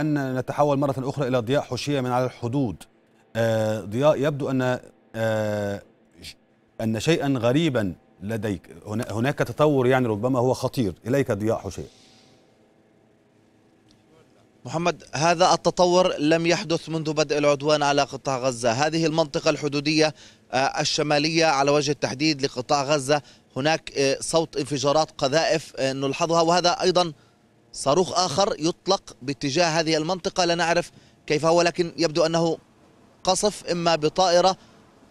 أن نتحول مرة أخرى إلى ضياء حوشية من على الحدود آه، ضياء يبدو أن آه، أن شيئا غريبا لديك هناك تطور يعني ربما هو خطير إليك ضياء حوشية محمد هذا التطور لم يحدث منذ بدء العدوان على قطاع غزة هذه المنطقة الحدودية آه، الشمالية على وجه التحديد لقطاع غزة هناك صوت انفجارات قذائف نلحظها وهذا أيضا صاروخ آخر يطلق باتجاه هذه المنطقة لا نعرف كيف هو لكن يبدو أنه قصف إما بطائرة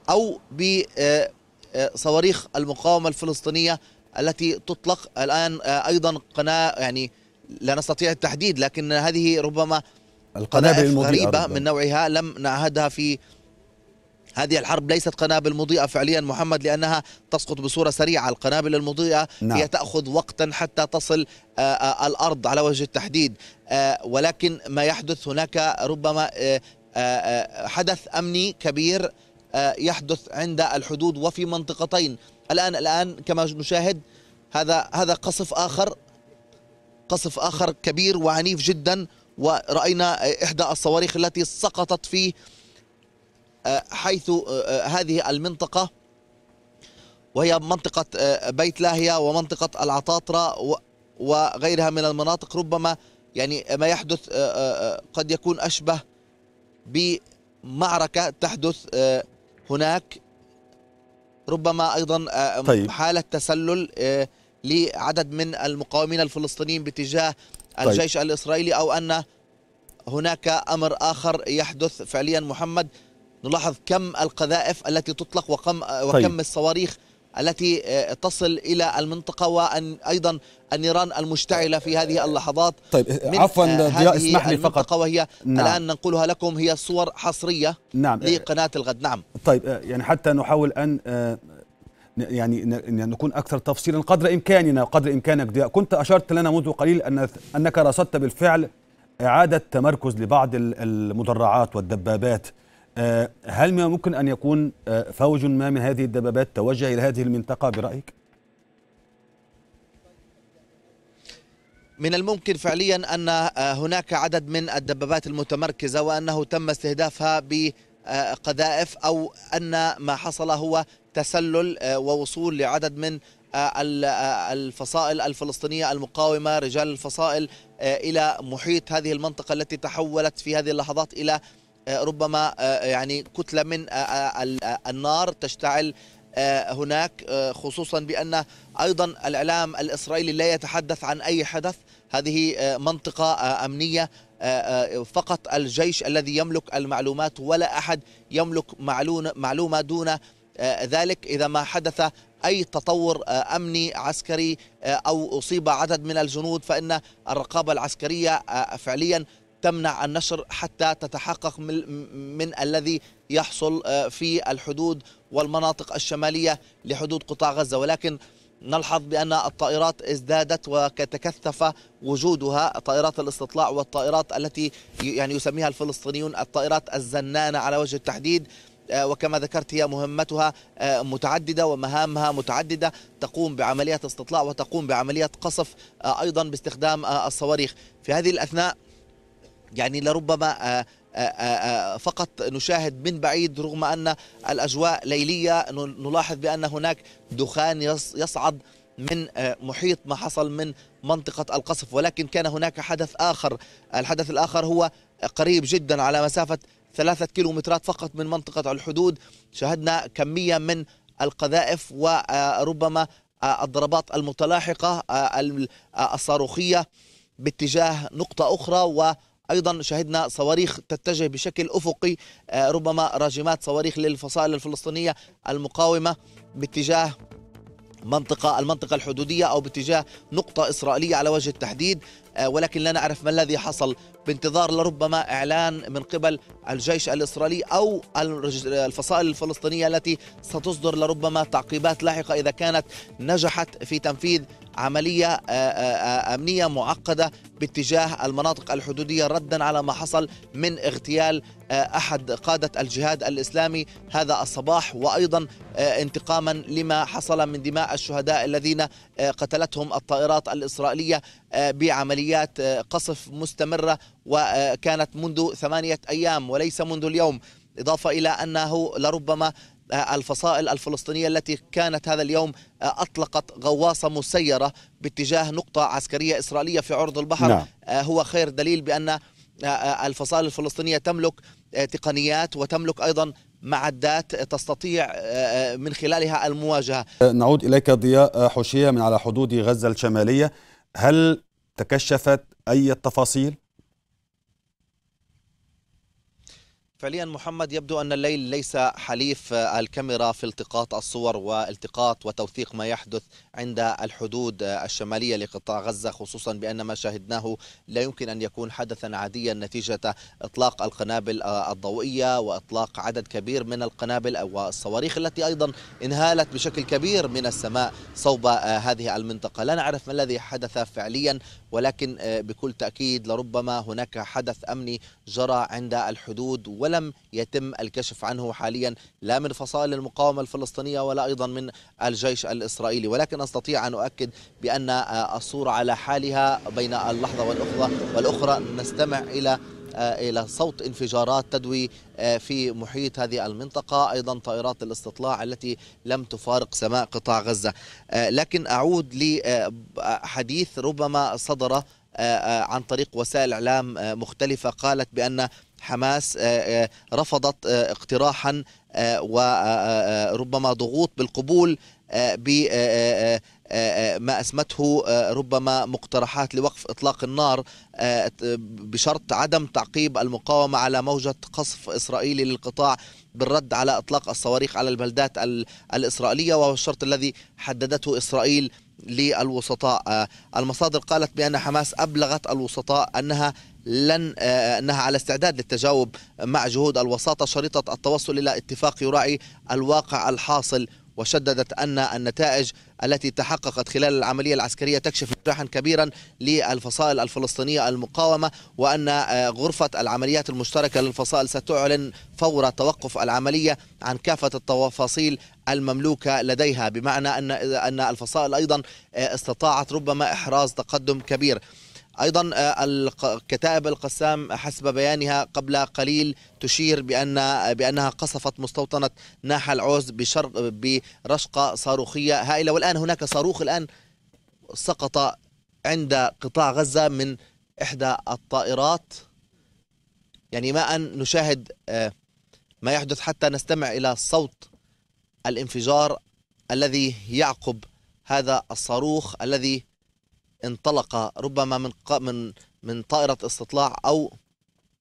أو بصواريخ آه، آه، المقاومة الفلسطينية التي تطلق الآن آه، أيضا قناة يعني لا نستطيع التحديد لكن هذه ربما القنابل غريبة من نوعها لم نعهدها في هذه الحرب ليست قنابل مضيئة فعليا محمد لأنها تسقط بصورة سريعة القنابل المضيئة نعم. هي تأخذ وقتا حتى تصل آه، آه، الأرض على وجه التحديد آه، ولكن ما يحدث هناك ربما حدث أمني كبير يحدث عند الحدود وفي منطقتين الآن الآن كما نشاهد هذا هذا قصف آخر قصف آخر كبير وعنيف جدا ورأينا إحدى الصواريخ التي سقطت فيه حيث آه، آه، هذه المنطقة وهي منطقة آه، بيت لاهية ومنطقة العطاطرة وغيرها من المناطق ربما يعني ما يحدث قد يكون أشبه بمعركة تحدث هناك ربما أيضا طيب. حالة تسلل لعدد من المقاومين الفلسطينيين باتجاه طيب. الجيش الإسرائيلي أو أن هناك أمر آخر يحدث فعليا محمد نلاحظ كم القذائف التي تطلق وكم, وكم طيب. الصواريخ التي آه، تصل الى المنطقه وان ايضا النيران المشتعله في هذه اللحظات طيب آه، عفوا آه، ضياء اسمح لي فقط وهي نعم. الان ننقلها لكم هي صور حصريه نعم. لقناه الغد نعم طيب يعني حتى نحاول ان يعني نكون اكثر تفصيلا قدر امكاننا وقدر امكانك ضياء كنت اشرت لنا منذ قليل ان انك رصدت بالفعل اعاده تمركز لبعض المدرعات والدبابات آه، هل من ممكن أن يكون آه، فوج ما من هذه الدبابات توجه إلى هذه المنطقة برأيك؟ من الممكن فعليا أن آه، هناك عدد من الدبابات المتمركزة وأنه تم استهدافها بقذائف أو أن ما حصل هو تسلل ووصول لعدد من الفصائل الفلسطينية المقاومة رجال الفصائل إلى محيط هذه المنطقة التي تحولت في هذه اللحظات إلى آه، ربما آه، يعني كتله من آه، النار تشتعل هناك خصوصا بان ايضا الاعلام الاسرائيلي لا يتحدث عن اي حدث هذه منطقه امنيه فقط الجيش الذي يملك المعلومات ولا احد يملك معلومه دون ذلك اذا ما حدث اي تطور امني عسكري او اصيب عدد من الجنود فان الرقابه العسكريه فعليا تمنع النشر حتى تتحقق من الذي يحصل آه، في الحدود والمناطق الشمالية لحدود قطاع غزة ولكن نلحظ بأن الطائرات ازدادت وتكثف وجودها طائرات الاستطلاع والطائرات التي يعني يسميها الفلسطينيون الطائرات الزنانة على وجه التحديد آه، وكما ذكرت هي مهمتها آه، متعددة ومهامها متعددة تقوم بعمليات استطلاع وتقوم بعمليات قصف أيضا باستخدام الصواريخ في هذه الأثناء يعني لربما آه، آه، آه، فقط نشاهد من بعيد رغم أن الأجواء ليلية نلاحظ بأن هناك دخان يصعد من محيط ما حصل من منطقة القصف ولكن كان هناك حدث آخر الحدث الآخر هو قريب جدا على مسافة ثلاثة كيلومترات فقط من منطقة الحدود شاهدنا كمية من القذائف وربما الضربات المتلاحقة الصاروخية باتجاه نقطة أخرى و أيضا شهدنا صواريخ تتجه بشكل أفقي آه، ربما راجمات صواريخ للفصائل الفلسطينية المقاومة باتجاه منطقة المنطقة الحدودية أو باتجاه نقطة إسرائيلية على وجه التحديد آه، ولكن لا نعرف ما الذي حصل بانتظار لربما إعلان من قبل الجيش الإسرائيلي أو الفصائل الفلسطينية التي ستصدر لربما تعقيبات لاحقة إذا كانت نجحت في تنفيذ عملية آه، آه، أمنية معقدة باتجاه المناطق الحدودية ردا على ما حصل من اغتيال أحد قادة الجهاد الإسلامي هذا الصباح وأيضا انتقاما لما حصل من دماء الشهداء الذين آه، قتلتهم الطائرات الإسرائيلية آه، بعمليات آه، قصف مستمرة وكانت منذ ثمانية أيام وليس منذ اليوم إضافة إلى أنه لربما الفصائل الفلسطينية التي كانت هذا اليوم أطلقت غواصة مسيرة باتجاه نقطة عسكرية إسرائيلية في عرض البحر نعم. هو خير دليل بأن الفصائل الفلسطينية تملك تقنيات وتملك أيضا معدات تستطيع آه، آه، من خلالها المواجهة نعود إليك ضياء حوشية من على حدود غزة الشمالية هل تكشفت أي تفاصيل؟ فعليا محمد يبدو أن الليل ليس حليف آه، الكاميرا في التقاط الصور والتقاط وتوثيق ما يحدث عند الحدود آه، الشمالية لقطاع غزة خصوصا بأن ما شاهدناه لا يمكن أن يكون حدثا عاديا نتيجة إطلاق القنابل آه، الضوئية وإطلاق عدد كبير من القنابل والصواريخ التي أيضا انهالت بشكل كبير من السماء صوب هذه المنطقة لا نعرف ما الذي حدث فعليا ولكن بكل تأكيد لربما هناك حدث أمني جرى عند الحدود ولا ولم يتم الكشف عنه حاليا لا من فصائل المقاومة الفلسطينية ولا أيضا من الجيش الإسرائيلي ولكن أستطيع أن أؤكد بأن الصورة على حالها بين اللحظة والأخرى, والأخرى نستمع إلى الى صوت انفجارات تدوي في محيط هذه المنطقه ايضا طائرات الاستطلاع التي لم تفارق سماء قطاع غزه لكن اعود لحديث ربما صدر عن طريق وسائل اعلام مختلفه قالت بان حماس آه، آه، رفضت آه، اقتراحا وربما ضغوط بالقبول ما أسمته ربما مقترحات لوقف إطلاق النار بشرط عدم تعقيب المقاومة على موجة قصف إسرائيلي للقطاع بالرد على إطلاق الصواريخ على البلدات الإسرائيلية وهو الشرط الذي حددته إسرائيل للوسطاء المصادر قالت بأن حماس أبلغت الوسطاء أنها لن آه، آه، أنها على استعداد للتجاوب مع جهود الوساطة شريطة التوصل إلى اتفاق يراعي الواقع الحاصل وشددت أن النتائج التي تحققت خلال العملية العسكرية تكشف نجاحا كبيرا للفصائل الفلسطينية المقاومة وأن آه، غرفة العمليات المشتركة للفصائل ستعلن فور توقف العملية عن كافة التفاصيل المملوكة لديها بمعنى أن أن الفصائل أيضا استطاعت ربما إحراز تقدم كبير أيضا آه، الكتائب القسام حسب بيانها قبل قليل تشير بأن بأنها قصفت مستوطنة ناحى العوز بشرق برشقة صاروخية هائلة والآن هناك صاروخ الآن سقط عند قطاع غزة من إحدى الطائرات يعني ما أن نشاهد آه، ما يحدث حتى نستمع إلى صوت الانفجار الذي يعقب هذا الصاروخ الذي انطلق ربما من من من طائرة استطلاع أو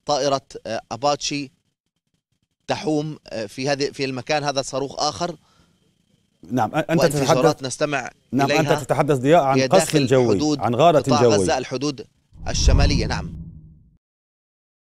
طائرة آه، أباتشي تحوم آه، في هذه في المكان هذا صاروخ آخر نعم أنت تتحدث نستمع نعم أنت تتحدث ضياء عن قصف جوي عن غارة جوية غزة الحدود الشمالية نعم